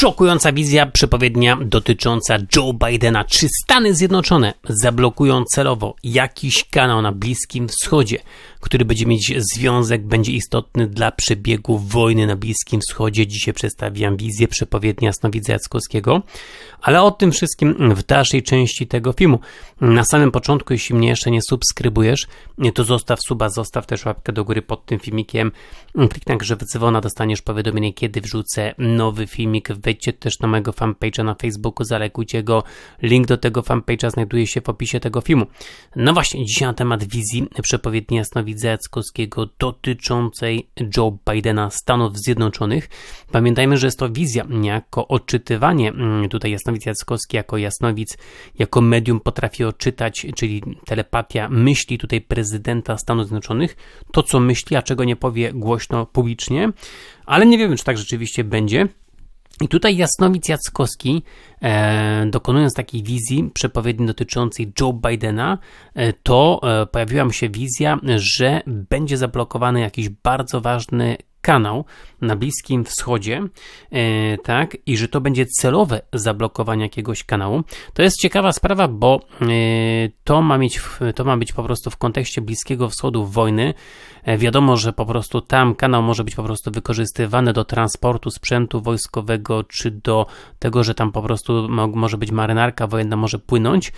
Szokująca wizja przepowiednia dotycząca Joe Bidena. Czy Stany Zjednoczone zablokują celowo jakiś kanał na Bliskim Wschodzie, który będzie mieć związek, będzie istotny dla przebiegu wojny na Bliskim Wschodzie? Dzisiaj przedstawiam wizję przepowiednia Snowidza Jackowskiego, ale o tym wszystkim w dalszej części tego filmu. Na samym początku, jeśli mnie jeszcze nie subskrybujesz, to zostaw suba, zostaw też łapkę do góry pod tym filmikiem. Kliknij także w dzwona, dostaniesz powiadomienie, kiedy wrzucę nowy filmik w wejdźcie też na mojego fanpage'a na Facebooku, zalegujcie go. Link do tego fanpage'a znajduje się w opisie tego filmu. No właśnie, dzisiaj na temat wizji przepowiedni jasnowidza Jackowskiego dotyczącej Joe Bidena Stanów Zjednoczonych. Pamiętajmy, że jest to wizja, niejako odczytywanie. Mm, tutaj jasnowidz Jackowski jako jasnowidz, jako medium potrafi odczytać, czyli telepatia myśli tutaj prezydenta Stanów Zjednoczonych, to co myśli, a czego nie powie głośno, publicznie, ale nie wiemy, czy tak rzeczywiście będzie. I tutaj Jasnowic Jackowski, e, dokonując takiej wizji przepowiedni dotyczącej Joe Bidena, e, to e, pojawiła mu się wizja, że będzie zablokowany jakiś bardzo ważny kanał na Bliskim Wschodzie, e, tak, i że to będzie celowe zablokowanie jakiegoś kanału. To jest ciekawa sprawa, bo e, to ma, mieć, to ma być po prostu w kontekście Bliskiego Wschodu wojny. E, wiadomo, że po prostu tam kanał może być po prostu wykorzystywany do transportu sprzętu wojskowego, czy do tego, że tam po prostu może być marynarka wojenna, może płynąć,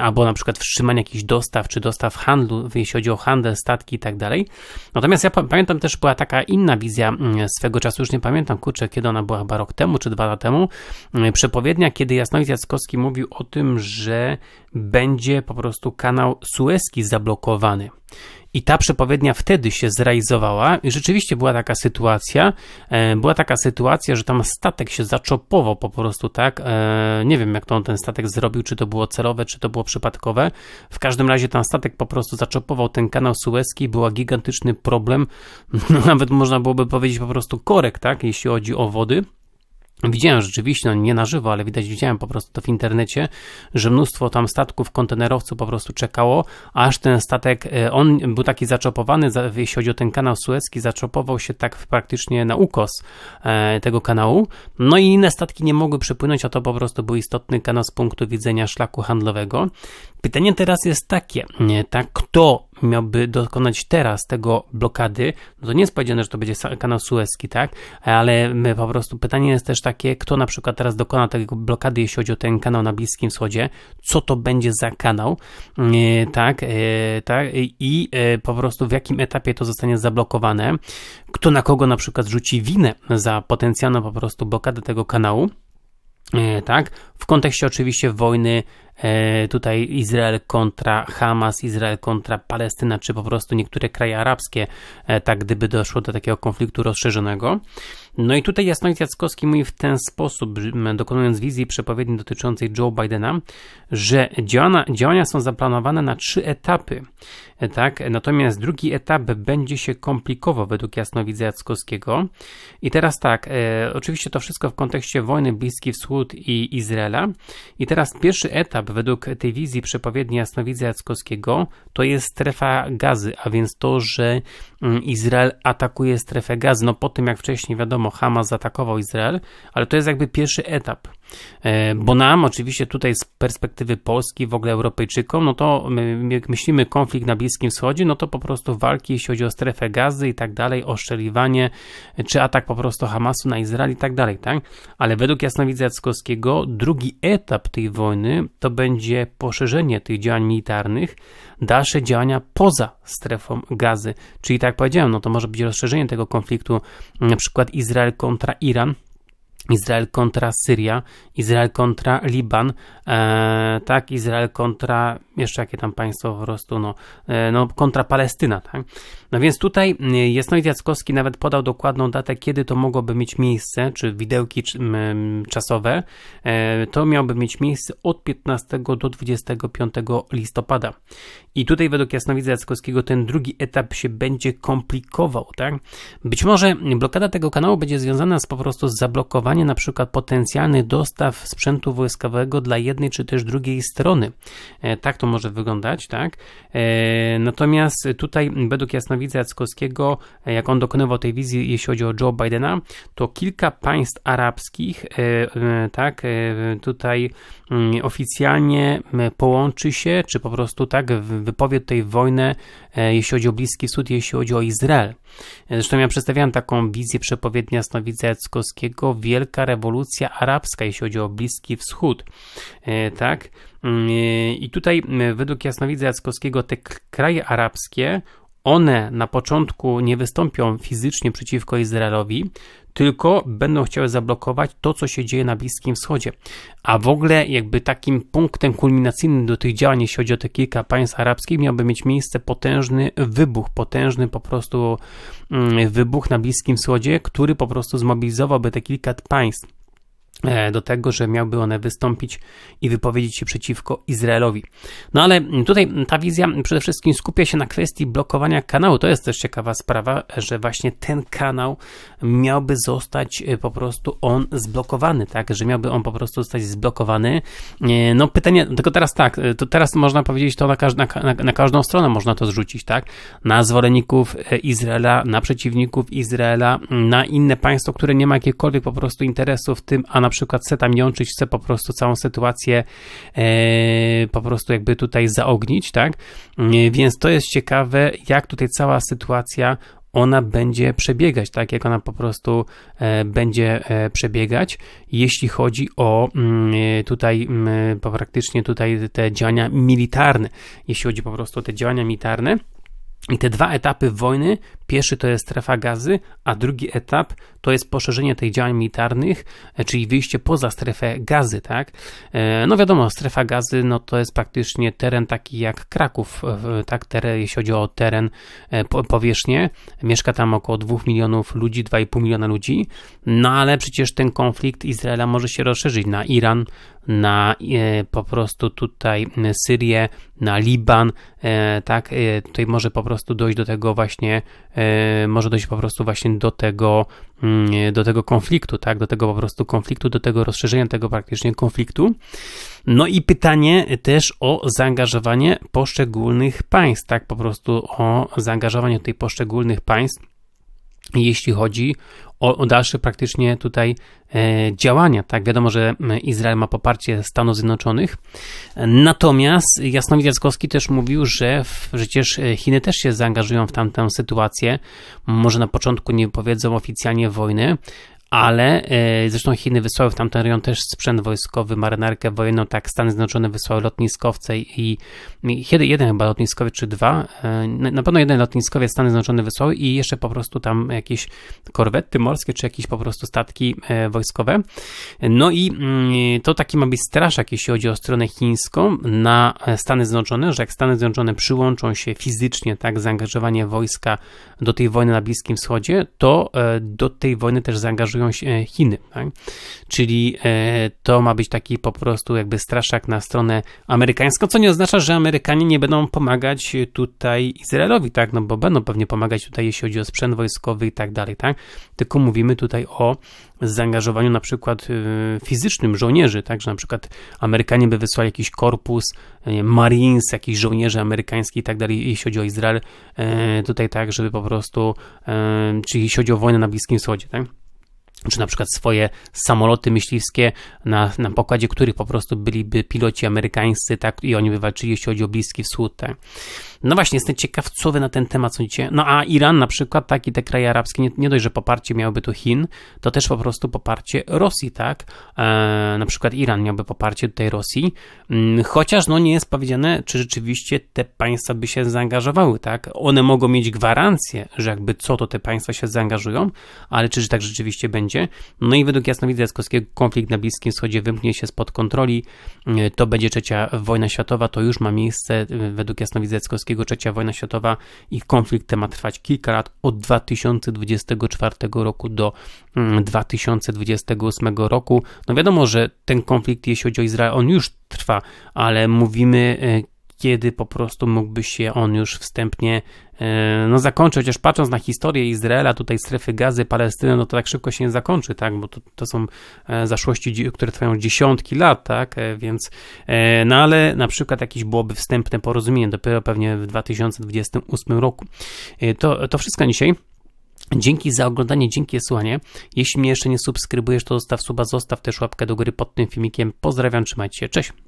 albo na przykład wstrzymanie jakichś dostaw, czy dostaw handlu, jeśli chodzi o handel, statki i tak dalej. Natomiast ja pamiętam też była taka inna inna wizja mm, swego czasu, już nie pamiętam, kurczę, kiedy ona była, chyba rok temu czy dwa lata temu, mm, przepowiednia, kiedy Jasnowidz Jackowski mówił o tym, że będzie po prostu kanał sueski zablokowany. I ta przepowiednia wtedy się zrealizowała i rzeczywiście była taka sytuacja, e, była taka sytuacja, że tam statek się zaczopował po prostu, tak? E, nie wiem, jak to on ten statek zrobił, czy to było celowe, czy to było przypadkowe. W każdym razie ten statek po prostu zaczopował ten kanał sueski, była gigantyczny problem, no, nawet można byłoby powiedzieć po prostu korek, tak? Jeśli chodzi o wody. Widziałem rzeczywiście, no nie na żywo, ale widać, widziałem po prostu to w internecie, że mnóstwo tam statków, kontenerowców po prostu czekało, aż ten statek, e, on był taki zaczopowany, jeśli chodzi o ten kanał suecki, zaczopował się tak praktycznie na ukos e, tego kanału, no i inne statki nie mogły przepłynąć, a to po prostu był istotny kanał z punktu widzenia szlaku handlowego. Pytanie teraz jest takie, tak, kto miałby dokonać teraz tego blokady, no to nie jest powiedziane, że to będzie kanał sueski, tak? Ale my po prostu pytanie jest też takie, kto na przykład teraz dokona tego blokady, jeśli chodzi o ten kanał na Bliskim Wschodzie, co to będzie za kanał, e, tak? E, tak? I e, po prostu w jakim etapie to zostanie zablokowane, kto na kogo na przykład rzuci winę za potencjalną po prostu blokadę tego kanału, tak? W kontekście oczywiście wojny E, tutaj Izrael kontra Hamas, Izrael kontra Palestyna, czy po prostu niektóre kraje arabskie, e, tak gdyby doszło do takiego konfliktu rozszerzonego. No i tutaj Jasnowic Jackowski mówi w ten sposób, dokonując wizji przepowiedni dotyczącej Joe Bidena, że działania, działania są zaplanowane na trzy etapy. E, tak? Natomiast drugi etap będzie się komplikował według Jasnowidza Jackowskiego. I teraz tak, e, oczywiście to wszystko w kontekście wojny Bliski Wschód i Izraela. I teraz pierwszy etap według tej wizji przepowiedni jasnowidza Jackowskiego to jest strefa gazy, a więc to, że mm, Izrael atakuje strefę gazy. No po tym jak wcześniej wiadomo Hamas atakował Izrael, ale to jest jakby pierwszy etap. E, bo nam, oczywiście tutaj z perspektywy Polski, w ogóle Europejczykom, no to my, jak myślimy konflikt na Bliskim Wschodzie, no to po prostu walki, jeśli chodzi o strefę gazy i tak dalej, oszczeliwanie, e, czy atak po prostu Hamasu na Izrael i tak dalej, tak? Ale według Jasnowidza Jackowskiego drugi etap tej wojny to będzie poszerzenie tych działań militarnych, dalsze działania poza strefą gazy. Czyli tak jak powiedziałem, no to może być rozszerzenie tego konfliktu, na przykład Izrael kontra Iran, Izrael kontra Syria, Izrael kontra Liban, e, tak, Izrael kontra jeszcze jakie tam państwo po prostu, no, e, no kontra Palestyna, tak. No więc tutaj e, Jasnoid Jackowski nawet podał dokładną datę, kiedy to mogłoby mieć miejsce, czy widełki czasowe, e, to miałoby mieć miejsce od 15 do 25 listopada. I tutaj według Jasnowidza Jackowskiego ten drugi etap się będzie komplikował, tak. Być może blokada tego kanału będzie związana z po prostu z zablokowaniem blokowanie na przykład potencjalnych dostaw sprzętu wojskowego dla jednej czy też drugiej strony. E, tak to może wyglądać, tak? E, natomiast tutaj według Jasnowidza Jackowskiego, e, jak on dokonywał tej wizji, jeśli chodzi o Joe Bidena, to kilka państw arabskich, tak, tutaj mm, oficjalnie połączy się, czy po prostu tak wypowie tutaj wojnę, jeśli chodzi o Bliski Wschód, jeśli chodzi o Izrael. Zresztą ja przedstawiałem taką wizję przepowiednia Jasnowidza Jackowskiego, wielka wielka rewolucja arabska, jeśli chodzi o Bliski Wschód. E, tak? Mm, e, I tutaj e, według jasnowidza Jackowskiego te kraje arabskie one na początku nie wystąpią fizycznie przeciwko Izraelowi, tylko będą chciały zablokować to, co się dzieje na Bliskim Wschodzie. A w ogóle jakby takim punktem kulminacyjnym do tych działań, jeśli chodzi o te kilka państw arabskich, miałby mieć miejsce potężny wybuch, potężny po prostu mm, wybuch na Bliskim Wschodzie, który po prostu zmobilizowałby te kilka państw E, do tego, że miałby one wystąpić i wypowiedzieć się przeciwko Izraelowi. No ale tutaj ta wizja przede wszystkim skupia się na kwestii blokowania kanału. To jest też ciekawa sprawa, że właśnie ten kanał miałby zostać e, po prostu on zblokowany, tak, że miałby on po prostu zostać zblokowany. E, no pytanie, tylko teraz tak, to teraz można powiedzieć to na, każ na, na, na każdą stronę można to zrzucić, tak, na zwolenników Izraela, na przeciwników Izraela, na inne państwo, które nie ma jakichkolwiek po prostu interesu w tym, a na na przykład chce tam jączyć, chce po prostu całą sytuację e, po prostu jakby tutaj zaognić, tak? E, więc to jest ciekawe, jak tutaj cała sytuacja ona będzie przebiegać, tak jak ona po prostu e, będzie przebiegać, jeśli chodzi o mm, tutaj mm, praktycznie tutaj te działania militarne, jeśli chodzi po prostu o te działania militarne. I te dwa etapy wojny Pierwszy to jest strefa gazy, a drugi etap to jest poszerzenie tych działań militarnych, e, czyli wyjście poza strefę gazy, tak? E, no wiadomo, strefa gazy no to jest praktycznie teren taki jak Kraków, tak? Teren, jeśli chodzi o teren, e, powierzchnię. Mieszka tam około 2 milionów ludzi, 2,5 miliona ludzi. No ale przecież ten konflikt Izraela może się rozszerzyć na Iran, na po prostu tutaj Syrię, na Liban, tak? Tutaj może po prostu dojść do tego właśnie E, może dojść po prostu właśnie do tego, mm, e, do tego konfliktu, tak? Do tego po prostu konfliktu, do tego rozszerzenia tego praktycznie konfliktu. No i pytanie też o zaangażowanie poszczególnych państw, tak? Po prostu o zaangażowanie tych poszczególnych państw jeśli chodzi o, o, dalsze praktycznie tutaj e, działania. Tak, wiadomo, że Izrael ma poparcie Stanów Zjednoczonych. Natomiast Jasnowid Jackowski też mówił, że przecież e, Chiny też się zaangażują w tamtą sytuację. Może na początku nie powiedzą oficjalnie wojny, ale e, zresztą Chiny wysłały w tamten rejon też sprzęt wojskowy, marynarkę wojenną, tak Stany Zjednoczone wysłały lotniskowce i, i jeden chyba lotniskowiec czy dwa, e, na pewno jeden lotniskowiec Stany Zjednoczone wysłały i jeszcze po prostu tam jakieś korwety morskie czy jakieś po prostu statki e, wojskowe. No i mm, to taki ma być straszak, jeśli chodzi o stronę chińską na Stany Zjednoczone, że jak Stany Zjednoczone przyłączą się fizycznie, tak, zaangażowanie wojska do tej wojny na Bliskim Wschodzie, to do tej wojny też zaangażują reprezentują Chiny. Tak? Czyli e, to ma być taki po prostu jakby straszak na stronę amerykańską, co nie oznacza, że Amerykanie nie będą pomagać tutaj Izraelowi, tak? No bo będą pewnie pomagać tutaj, jeśli chodzi o sprzęt wojskowy i tak dalej, tak? Tylko mówimy tutaj o zaangażowaniu na przykład e, fizycznym żołnierzy, tak, że na przykład Amerykanie by wysłali jakiś korpus nie, Marines, jakiś żołnierzy amerykańskich i tak dalej, jeśli chodzi o Izrael, e, tutaj tak, żeby po prostu, czyli jeśli chodzi o wojnę na Bliskim Wschodzie, tak czy na przykład swoje samoloty myśliwskie, na, na pokładzie których po prostu byliby piloci amerykańscy, tak, i oni by walczyli, jeśli chodzi o Bliski Wschód. Tak. No właśnie, jestem ciekaw, co wy na ten temat sądzicie. No a Iran na przykład, tak, i te kraje arabskie, nie, nie dość, że poparcie miałoby tu Chin, to też po prostu poparcie Rosji, tak. E, na przykład Iran miałby poparcie tutaj Rosji, mm, chociaż no nie jest powiedziane, czy rzeczywiście te państwa by się zaangażowały, tak. One mogą mieć gwarancję, że jakby co, to te państwa się zaangażują, ale czy tak rzeczywiście będzie będzie. No i według jasnowidza Jackowskiego konflikt na Bliskim Wschodzie wymknie się spod kontroli. E, to będzie trzecia wojna światowa, to już ma miejsce. E, według jasnowidza Jackowskiego trzecia wojna światowa i konflikt ma trwać kilka lat od 2024 roku do 2028 mm, roku. No wiadomo, że ten konflikt, jeśli chodzi o Izrael, on już trwa, ale mówimy e, kiedy po prostu mógłby się on już wstępnie e, no, zakończyć, chociaż patrząc na historię Izraela, tutaj strefy gazy, Palestyny, no to tak szybko się nie zakończy, tak, bo to, to są e, zaszłości, które trwają dziesiątki lat, tak, e, więc no ale na przykład jakieś byłoby wstępne porozumienie, dopiero pewnie w 2028 roku. To, to wszystko dzisiaj. Dzięki za oglądanie, dzięki za słuchanie. Jeśli mnie jeszcze nie subskrybujesz, to zostaw suba, zostaw też łapkę do góry pod tym filmikiem. Pozdrawiam, trzymajcie się, cześć!